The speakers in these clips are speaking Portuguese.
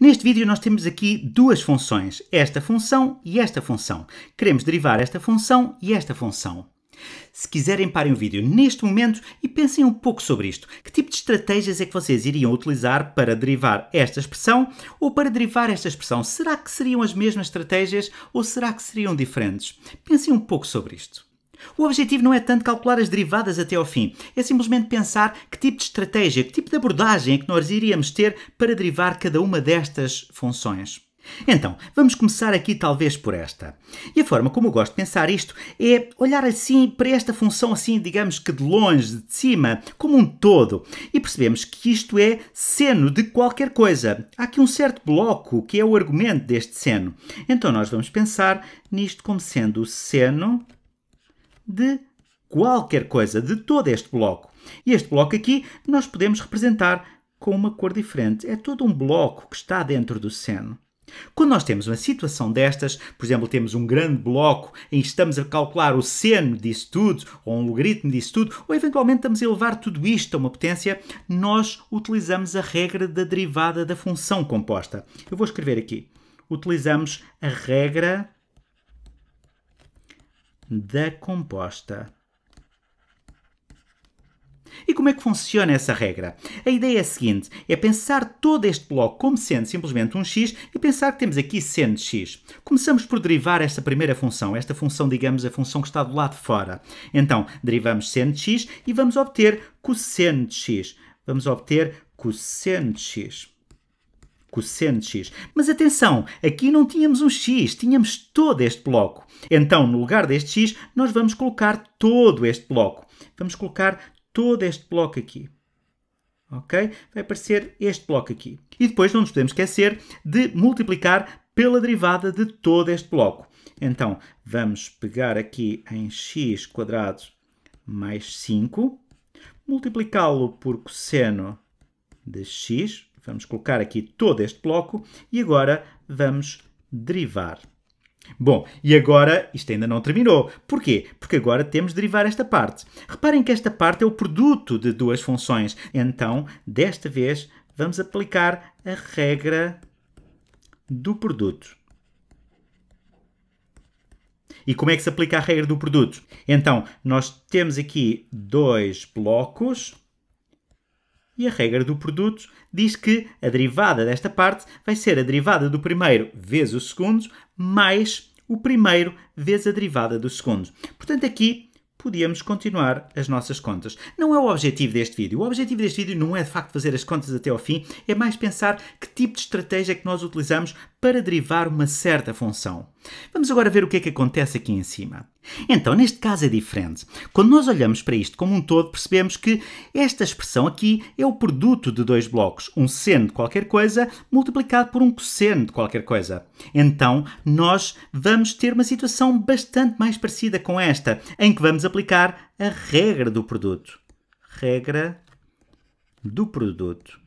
Neste vídeo nós temos aqui duas funções, esta função e esta função. Queremos derivar esta função e esta função. Se quiserem, parem o vídeo neste momento e pensem um pouco sobre isto. Que tipo de estratégias é que vocês iriam utilizar para derivar esta expressão ou para derivar esta expressão? Será que seriam as mesmas estratégias ou será que seriam diferentes? Pensem um pouco sobre isto. O objetivo não é tanto calcular as derivadas até ao fim, é simplesmente pensar que tipo de estratégia, que tipo de abordagem é que nós iríamos ter para derivar cada uma destas funções. Então, vamos começar aqui talvez por esta. E a forma como eu gosto de pensar isto é olhar assim para esta função assim, digamos que de longe, de cima, como um todo, e percebemos que isto é seno de qualquer coisa. Há aqui um certo bloco que é o argumento deste seno. Então nós vamos pensar nisto como sendo o seno de qualquer coisa, de todo este bloco. E este bloco aqui nós podemos representar com uma cor diferente. É todo um bloco que está dentro do seno. Quando nós temos uma situação destas, por exemplo, temos um grande bloco e estamos a calcular o seno disso tudo, ou um logaritmo disso tudo, ou eventualmente estamos a elevar tudo isto a uma potência, nós utilizamos a regra da derivada da função composta. Eu vou escrever aqui. Utilizamos a regra da composta. E como é que funciona essa regra? A ideia é a seguinte: é pensar todo este bloco como sendo simplesmente um x e pensar que temos aqui sendo x. Começamos por derivar esta primeira função, esta função, digamos, a função que está do lado de fora. Então, derivamos sendo x e vamos obter cosseno de x. Vamos obter cosseno de x cosseno de x. Mas atenção, aqui não tínhamos um x, tínhamos todo este bloco. Então, no lugar deste x, nós vamos colocar todo este bloco. Vamos colocar todo este bloco aqui. Ok? Vai aparecer este bloco aqui. E depois não nos podemos esquecer de multiplicar pela derivada de todo este bloco. Então, vamos pegar aqui em x mais 5, multiplicá-lo por cosseno de x, Vamos colocar aqui todo este bloco e agora vamos derivar. Bom, e agora isto ainda não terminou. Porquê? Porque agora temos de derivar esta parte. Reparem que esta parte é o produto de duas funções. Então, desta vez, vamos aplicar a regra do produto. E como é que se aplica a regra do produto? Então, nós temos aqui dois blocos e a regra do produto diz que a derivada desta parte vai ser a derivada do primeiro vezes o segundo mais o primeiro vezes a derivada do segundo. Portanto, aqui podíamos continuar as nossas contas. Não é o objetivo deste vídeo. O objetivo deste vídeo não é de facto fazer as contas até ao fim, é mais pensar que tipo de estratégia é que nós utilizamos para derivar uma certa função. Vamos agora ver o que é que acontece aqui em cima. Então, neste caso é diferente. Quando nós olhamos para isto como um todo, percebemos que esta expressão aqui é o produto de dois blocos, um seno de qualquer coisa multiplicado por um cosseno de qualquer coisa. Então, nós vamos ter uma situação bastante mais parecida com esta, em que vamos aplicar a regra do produto. Regra do produto.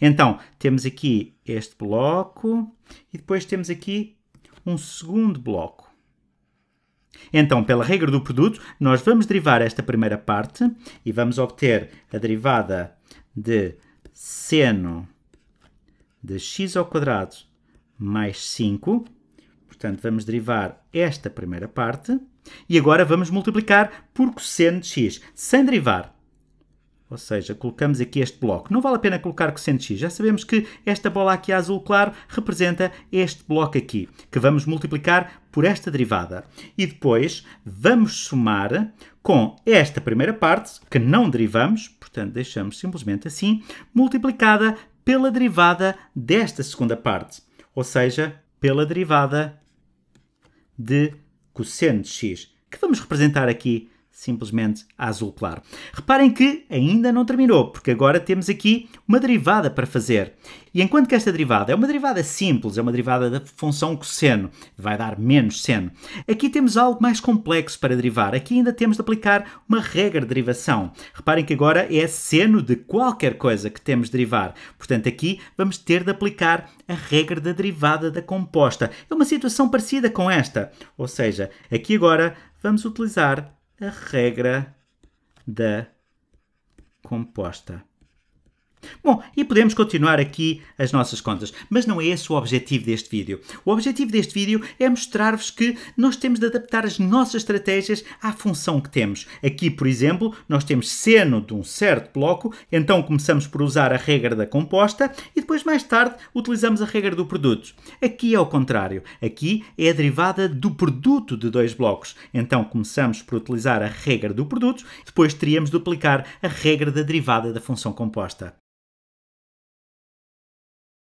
Então, temos aqui este bloco e depois temos aqui um segundo bloco. Então, pela regra do produto, nós vamos derivar esta primeira parte e vamos obter a derivada de seno de x ao quadrado mais 5. Portanto, vamos derivar esta primeira parte e agora vamos multiplicar por cosseno de x, sem derivar. Ou seja, colocamos aqui este bloco. Não vale a pena colocar cosseno x. Já sabemos que esta bola aqui azul claro representa este bloco aqui, que vamos multiplicar por esta derivada. E depois vamos somar com esta primeira parte, que não derivamos, portanto deixamos simplesmente assim, multiplicada pela derivada desta segunda parte. Ou seja, pela derivada de cosseno de x, que vamos representar aqui simplesmente azul claro. Reparem que ainda não terminou, porque agora temos aqui uma derivada para fazer. E enquanto que esta derivada é uma derivada simples, é uma derivada da função cosseno, vai dar menos seno. Aqui temos algo mais complexo para derivar. Aqui ainda temos de aplicar uma regra de derivação. Reparem que agora é seno de qualquer coisa que temos de derivar. Portanto, aqui vamos ter de aplicar a regra da derivada da composta. É uma situação parecida com esta. Ou seja, aqui agora vamos utilizar a regra da composta. Bom, e podemos continuar aqui as nossas contas, mas não é esse o objetivo deste vídeo. O objetivo deste vídeo é mostrar-vos que nós temos de adaptar as nossas estratégias à função que temos. Aqui, por exemplo, nós temos seno de um certo bloco, então começamos por usar a regra da composta e depois mais tarde utilizamos a regra do produto. Aqui é o contrário, aqui é a derivada do produto de dois blocos. Então começamos por utilizar a regra do produto, depois teríamos de aplicar a regra da derivada da função composta.